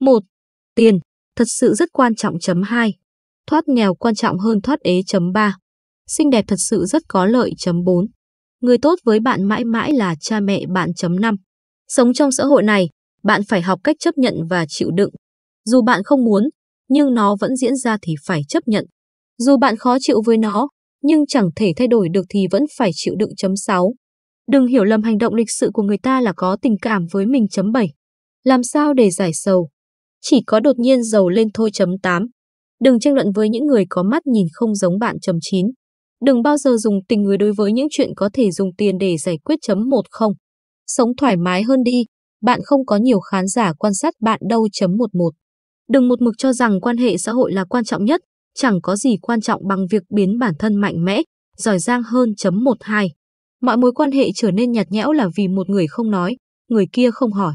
1. Tiền, thật sự rất quan trọng. Chấm 2. Thoát nghèo quan trọng hơn thoát ế. Chấm 3. Xinh đẹp thật sự rất có lợi. Chấm 4. Người tốt với bạn mãi mãi là cha mẹ bạn. Chấm 5. Sống trong xã hội này, bạn phải học cách chấp nhận và chịu đựng. Dù bạn không muốn, nhưng nó vẫn diễn ra thì phải chấp nhận. Dù bạn khó chịu với nó, nhưng chẳng thể thay đổi được thì vẫn phải chịu đựng. Chấm 6. Đừng hiểu lầm hành động lịch sự của người ta là có tình cảm với mình. Chấm 7. Làm sao để giải sầu? chỉ có đột nhiên giàu lên thôi chấm 8. Đừng tranh luận với những người có mắt nhìn không giống bạn chấm 9. Đừng bao giờ dùng tình người đối với những chuyện có thể dùng tiền để giải quyết chấm 1 không. Sống thoải mái hơn đi, bạn không có nhiều khán giả quan sát bạn đâu chấm 11. Đừng một mực cho rằng quan hệ xã hội là quan trọng nhất, chẳng có gì quan trọng bằng việc biến bản thân mạnh mẽ, giỏi giang hơn chấm 12. Mọi mối quan hệ trở nên nhạt nhẽo là vì một người không nói, người kia không hỏi.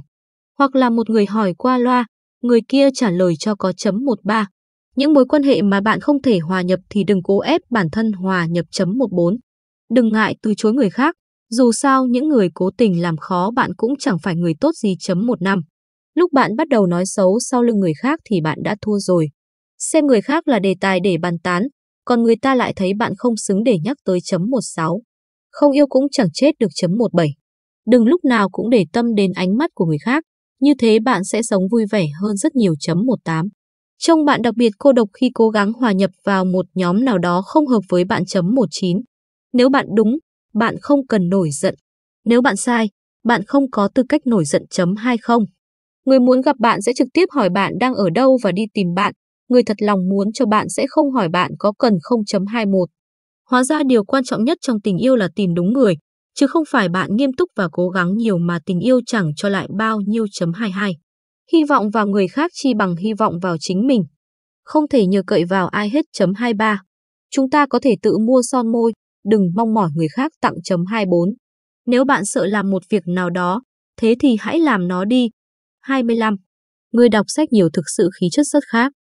Hoặc là một người hỏi qua loa, người kia trả lời cho có chấm 13. Những mối quan hệ mà bạn không thể hòa nhập thì đừng cố ép bản thân hòa nhập chấm 14. Đừng ngại từ chối người khác, dù sao những người cố tình làm khó bạn cũng chẳng phải người tốt gì chấm 15. Lúc bạn bắt đầu nói xấu sau lưng người khác thì bạn đã thua rồi. Xem người khác là đề tài để bàn tán, còn người ta lại thấy bạn không xứng để nhắc tới chấm 16. Không yêu cũng chẳng chết được chấm 17. Đừng lúc nào cũng để tâm đến ánh mắt của người khác. Như thế bạn sẽ sống vui vẻ hơn rất nhiều. chấm 18. Trông bạn đặc biệt cô độc khi cố gắng hòa nhập vào một nhóm nào đó không hợp với bạn. chấm 19. Nếu bạn đúng, bạn không cần nổi giận. Nếu bạn sai, bạn không có tư cách nổi giận. chấm 20. Người muốn gặp bạn sẽ trực tiếp hỏi bạn đang ở đâu và đi tìm bạn. Người thật lòng muốn cho bạn sẽ không hỏi bạn có cần 0.21. Hóa ra điều quan trọng nhất trong tình yêu là tìm đúng người, chứ không phải bạn nghiêm túc và cố gắng nhiều mà tình yêu chẳng cho lại bao nhiêu chấm 22. Hy vọng vào người khác chi bằng hy vọng vào chính mình. Không thể nhờ cậy vào ai hết chấm 23. Chúng ta có thể tự mua son môi, đừng mong mỏi người khác tặng chấm 24. Nếu bạn sợ làm một việc nào đó, thế thì hãy làm nó đi. 25. Người đọc sách nhiều thực sự khí chất rất khác.